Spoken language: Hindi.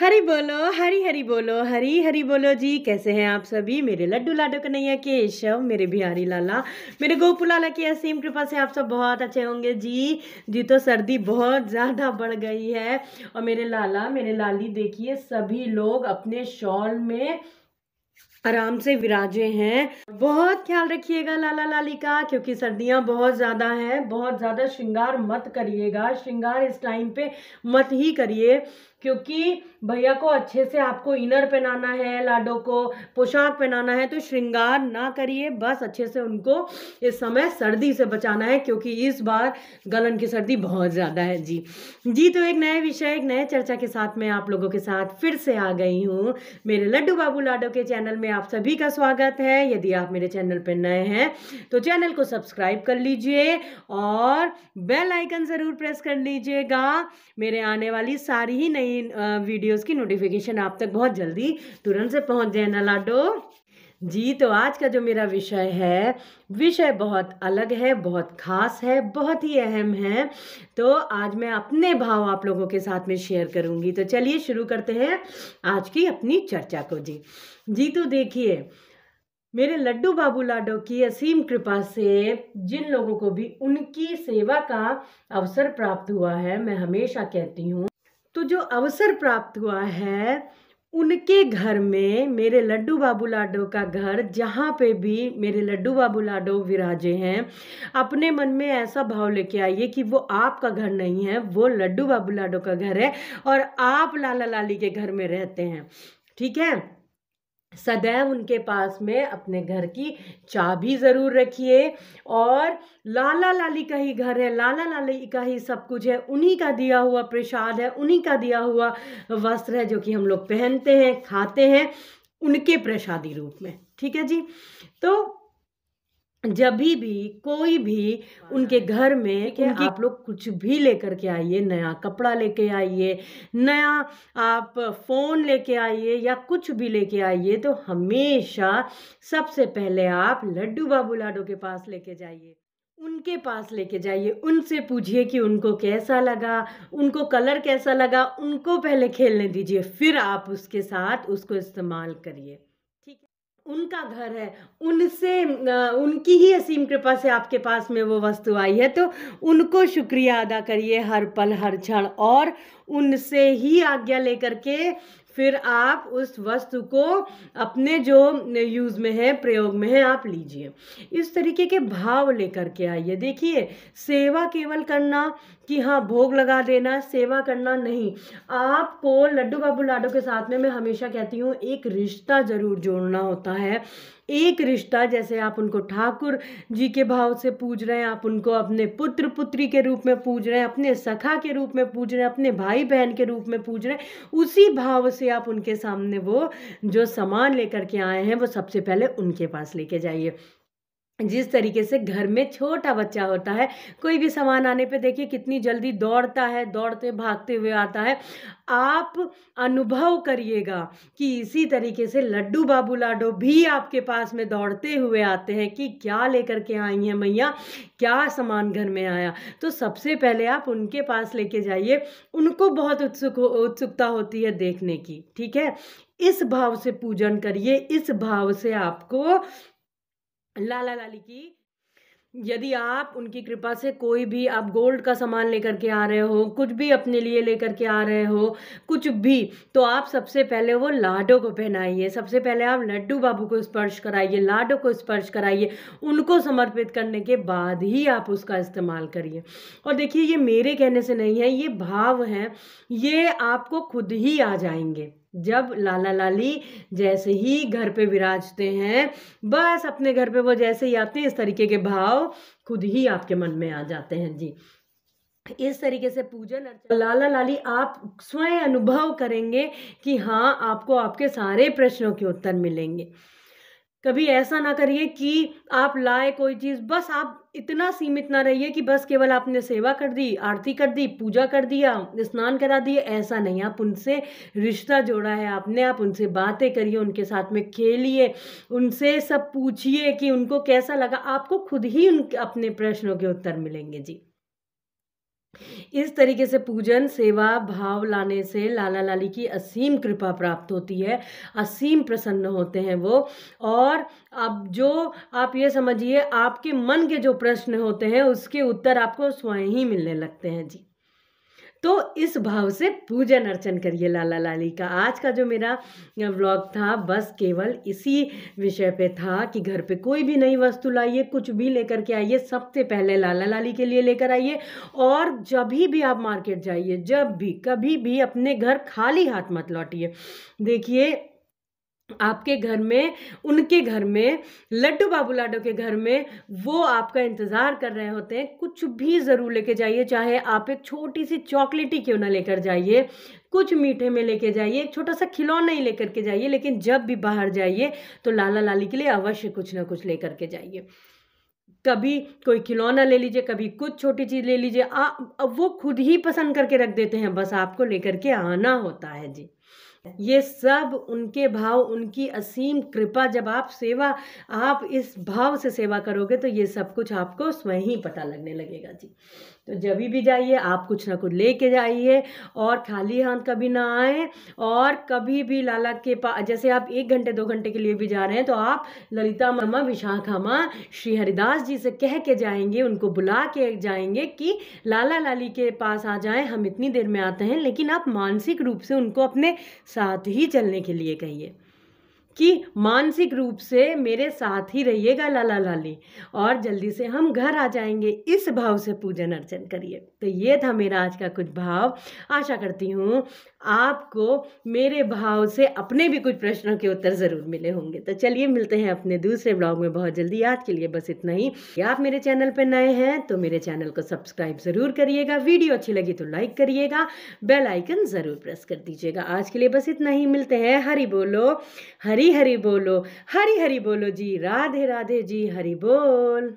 हरी बोलो हरी हरी बोलो हरी हरी बोलो जी कैसे हैं आप सभी मेरे लड्डू लाडो कन्हैया के केशव मेरे बिहारी लाला मेरे गोपू लाला की असीम कृपा से आप सब बहुत अच्छे होंगे जी जी तो सर्दी बहुत ज़्यादा बढ़ गई है और मेरे लाला मेरे लाली देखिए सभी लोग अपने शॉल में आराम से विराजे हैं बहुत ख्याल रखिएगा लाला लाली का क्योंकि सर्दियां बहुत ज़्यादा हैं बहुत ज़्यादा श्रृंगार मत करिएगा श्रृंगार इस टाइम पे मत ही करिए क्योंकि भैया को अच्छे से आपको इनर पहनाना है लाडो को पोशाक पहनाना है तो श्रृंगार ना करिए बस अच्छे से उनको इस समय सर्दी से बचाना है क्योंकि इस बार गलन की सर्दी बहुत ज़्यादा है जी जी तो एक नए विषय एक नए चर्चा के साथ मैं आप लोगों के साथ फिर से आ गई हूँ मेरे लड्डू बाबू लाडो के चैनल में आप सभी का स्वागत है यदि आप मेरे चैनल पर नए हैं तो चैनल को सब्सक्राइब कर लीजिए और बेल आइकन ज़रूर प्रेस कर लीजिएगा मेरे आने वाली सारी ही नई नई वीडियोस की नोटिफिकेशन आप तक बहुत जल्दी तुरंत से पहुंच जाए ना लाडो जी तो आज का जो मेरा विषय है विषय बहुत अलग है बहुत खास है बहुत ही अहम है तो आज मैं अपने भाव आप लोगों के साथ में शेयर करूंगी तो चलिए शुरू करते हैं आज की अपनी चर्चा को जी जी तो देखिए मेरे लड्डू बाबू लाडो की असीम कृपा से जिन लोगों को भी उनकी सेवा का अवसर प्राप्त हुआ है मैं हमेशा कहती हूँ तो जो अवसर प्राप्त हुआ है उनके घर में मेरे लड्डू बाबू लाडो का घर जहाँ पे भी मेरे लड्डू बाबू लाडो विराजे हैं अपने मन में ऐसा भाव लेके आइए कि वो आपका घर नहीं है वो लड्डू बाबू लाडो का घर है और आप लाला लाली के घर में रहते हैं ठीक है सदैव उनके पास में अपने घर की चाबी ज़रूर रखिए और लाला लाली का ही घर है लाला लाली का ही सब कुछ है उन्हीं का दिया हुआ प्रसाद है उन्हीं का दिया हुआ वस्त्र है जो कि हम लोग पहनते हैं खाते हैं उनके प्रसादी रूप में ठीक है जी तो जब भी कोई भी उनके घर में उनकी आप लोग कुछ भी लेकर के आइए नया कपड़ा लेके आइए नया आप फ़ोन लेके आइए या कुछ भी लेके आइए तो हमेशा सबसे पहले आप लड्डू बाबू लाडो के पास लेके जाइए उनके पास लेके जाइए उनसे पूछिए कि उनको कैसा लगा उनको कलर कैसा लगा उनको पहले खेलने दीजिए फिर आप उसके साथ उसको इस्तेमाल करिए उनका घर है उनसे उनकी ही असीम कृपा से आपके पास में वो वस्तु आई है तो उनको शुक्रिया अदा करिए हर पल हर क्षण और उनसे ही आज्ञा लेकर के फिर आप उस वस्तु को अपने जो यूज़ में है प्रयोग में है आप लीजिए इस तरीके के भाव लेकर के आइए देखिए सेवा केवल करना कि हाँ भोग लगा देना सेवा करना नहीं आपको लड्डू बाबू लाडो के साथ में मैं हमेशा कहती हूँ एक रिश्ता ज़रूर जोड़ना होता है एक रिश्ता जैसे आप उनको ठाकुर जी के भाव से पूज रहे हैं आप उनको अपने पुत्र पुत्री के रूप में पूज रहे हैं अपने सखा के रूप में पूज रहे हैं अपने भाई बहन के रूप में पूज रहे हैं उसी भाव से आप उनके सामने वो जो सामान लेकर के आए हैं वो सबसे पहले उनके पास लेके जाइए जिस तरीके से घर में छोटा बच्चा होता है कोई भी सामान आने पे देखिए कितनी जल्दी दौड़ता है दौड़ते भागते हुए आता है आप अनुभव करिएगा कि इसी तरीके से लड्डू बाबू लाडो भी आपके पास में दौड़ते हुए आते हैं कि क्या लेकर के आई हैं मैया क्या सामान घर में आया तो सबसे पहले आप उनके पास लेके जाइए उनको बहुत उत्सुक उत्सुकता होती है देखने की ठीक है इस भाव से पूजन करिए इस भाव से आपको लाला लाली की यदि आप उनकी कृपा से कोई भी आप गोल्ड का सामान लेकर के आ रहे हो कुछ भी अपने लिए लेकर के आ रहे हो कुछ भी तो आप सबसे पहले वो लाडो को पहनाइए सबसे पहले आप लड्डू बाबू को स्पर्श कराइए लाडो को स्पर्श कराइए उनको समर्पित करने के बाद ही आप उसका इस्तेमाल करिए और देखिए ये मेरे कहने से नहीं है ये भाव हैं ये आपको खुद ही आ जाएंगे जब लाला लाली जैसे ही घर पे विराजते हैं बस अपने घर पे वो जैसे ही आते हैं इस तरीके के भाव खुद ही आपके मन में आ जाते हैं जी इस तरीके से पूजन लाला लाली आप स्वयं अनुभव करेंगे कि हाँ आपको आपके सारे प्रश्नों के उत्तर मिलेंगे कभी ऐसा ना करिए कि आप लाए कोई चीज़ बस आप इतना सीमित ना रहिए कि बस केवल आपने सेवा कर दी आरती कर दी पूजा कर दिया स्नान करा दिए ऐसा नहीं आप उनसे रिश्ता जोड़ा है आपने आप उनसे बातें करिए उनके साथ में खेलिए उनसे सब पूछिए कि उनको कैसा लगा आपको खुद ही उन अपने प्रश्नों के उत्तर मिलेंगे जी इस तरीके से पूजन सेवा भाव लाने से लाला लाली की असीम कृपा प्राप्त होती है असीम प्रसन्न होते हैं वो और अब जो आप ये समझिए आपके मन के जो प्रश्न होते हैं उसके उत्तर आपको स्वयं ही मिलने लगते हैं जी तो इस भाव से पूजन अर्चन करिए लाला लाली का आज का जो मेरा व्लॉग था बस केवल इसी विषय पे था कि घर पे कोई भी नई वस्तु लाइए कुछ भी लेकर के आइए सबसे पहले लाला लाली के लिए लेकर आइए और जब भी आप मार्केट जाइए जब भी कभी भी अपने घर खाली हाथ मत लौटिए देखिए आपके घर में उनके घर में लड्डू बाबू लाडो के घर में वो आपका इंतज़ार कर रहे होते हैं कुछ भी ज़रूर लेके जाइए चाहे आप एक छोटी सी चॉकलेटी क्यों ना लेकर जाइए कुछ मीठे में लेके जाइए एक छोटा सा खिलौना ही लेकर के जाइए लेकिन जब भी बाहर जाइए तो लाला लाली के लिए अवश्य कुछ ना कुछ लेकर के जाइए कभी कोई खिलौना ले लीजिए कभी कुछ छोटी चीज़ ले लीजिए वो खुद ही पसंद करके रख देते हैं बस आपको लेकर के आना होता है जी ये सब उनके भाव उनकी असीम कृपा जब आप सेवा आप इस भाव से सेवा करोगे तो ये सब कुछ आपको स्वयं ही पता लगने लगेगा जी तो जब भी जाइए आप कुछ ना कुछ लेके जाइए और खाली हाथ कभी ना आए और कभी भी लाला के पास जैसे आप एक घंटे दो घंटे के लिए भी जा रहे हैं तो आप ललिता मामा विशाखा माँ श्री हरिदास जी से कह के जाएंगे उनको बुला के जाएंगे कि लाला लाली के पास आ जाएं हम इतनी देर में आते हैं लेकिन आप मानसिक रूप से उनको अपने साथ ही चलने के लिए कहिए कि मानसिक रूप से मेरे साथ ही रहिएगा लाला लाली और जल्दी से हम घर आ जाएंगे इस भाव से पूजन अर्चन करिए तो ये था मेरा आज का कुछ भाव आशा करती हूँ आपको मेरे भाव से अपने भी कुछ प्रश्नों के उत्तर ज़रूर मिले होंगे तो चलिए मिलते हैं अपने दूसरे ब्लॉग में बहुत जल्दी आज के लिए बस इतना ही आप मेरे चैनल पर नए हैं तो मेरे चैनल को सब्सक्राइब ज़रूर करिएगा वीडियो अच्छी लगी तो लाइक करिएगा बेल आइकन ज़रूर प्रेस कर दीजिएगा आज के लिए बस इतना ही मिलते हैं हरी बोलो हरी हरी हरी बोलो हरी हरी बोलो जी राधे राधे जी हरी बोल